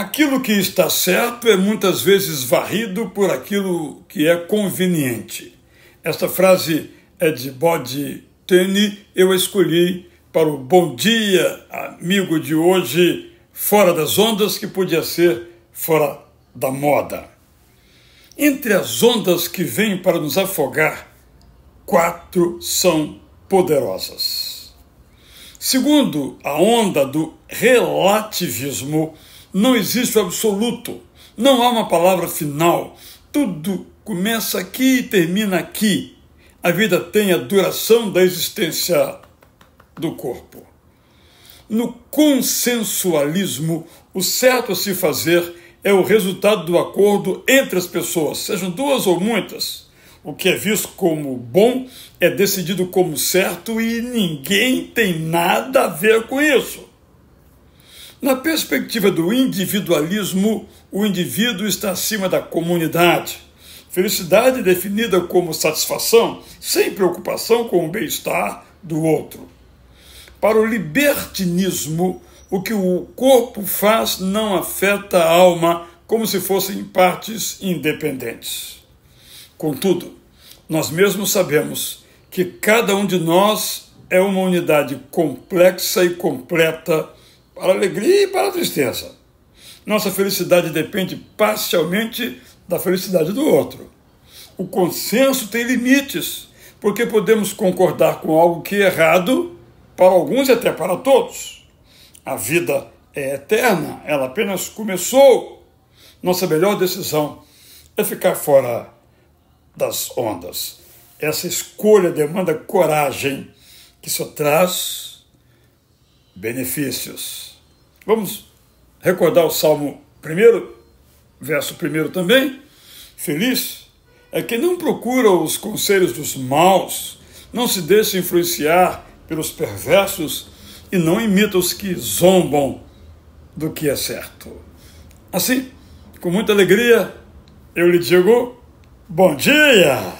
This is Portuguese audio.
Aquilo que está certo é muitas vezes varrido por aquilo que é conveniente. Esta frase é de Bode Tene, eu escolhi para o Bom Dia, amigo de hoje, fora das ondas, que podia ser fora da moda. Entre as ondas que vêm para nos afogar, quatro são poderosas. Segundo a onda do relativismo, não existe o absoluto. Não há uma palavra final. Tudo começa aqui e termina aqui. A vida tem a duração da existência do corpo. No consensualismo, o certo a se fazer é o resultado do acordo entre as pessoas, sejam duas ou muitas. O que é visto como bom é decidido como certo e ninguém tem nada a ver com isso. Na perspectiva do individualismo, o indivíduo está acima da comunidade. Felicidade definida como satisfação sem preocupação com o bem-estar do outro. Para o libertinismo, o que o corpo faz não afeta a alma como se fossem partes independentes. Contudo, nós mesmos sabemos que cada um de nós é uma unidade complexa e completa para a alegria e para a tristeza. Nossa felicidade depende parcialmente da felicidade do outro. O consenso tem limites, porque podemos concordar com algo que é errado para alguns e até para todos. A vida é eterna, ela apenas começou. Nossa melhor decisão é ficar fora das ondas. Essa escolha demanda coragem, que só traz benefícios. Vamos recordar o Salmo 1, verso 1 também. Feliz é quem não procura os conselhos dos maus, não se deixa influenciar pelos perversos e não imita os que zombam do que é certo. Assim, com muita alegria, eu lhe digo: bom dia!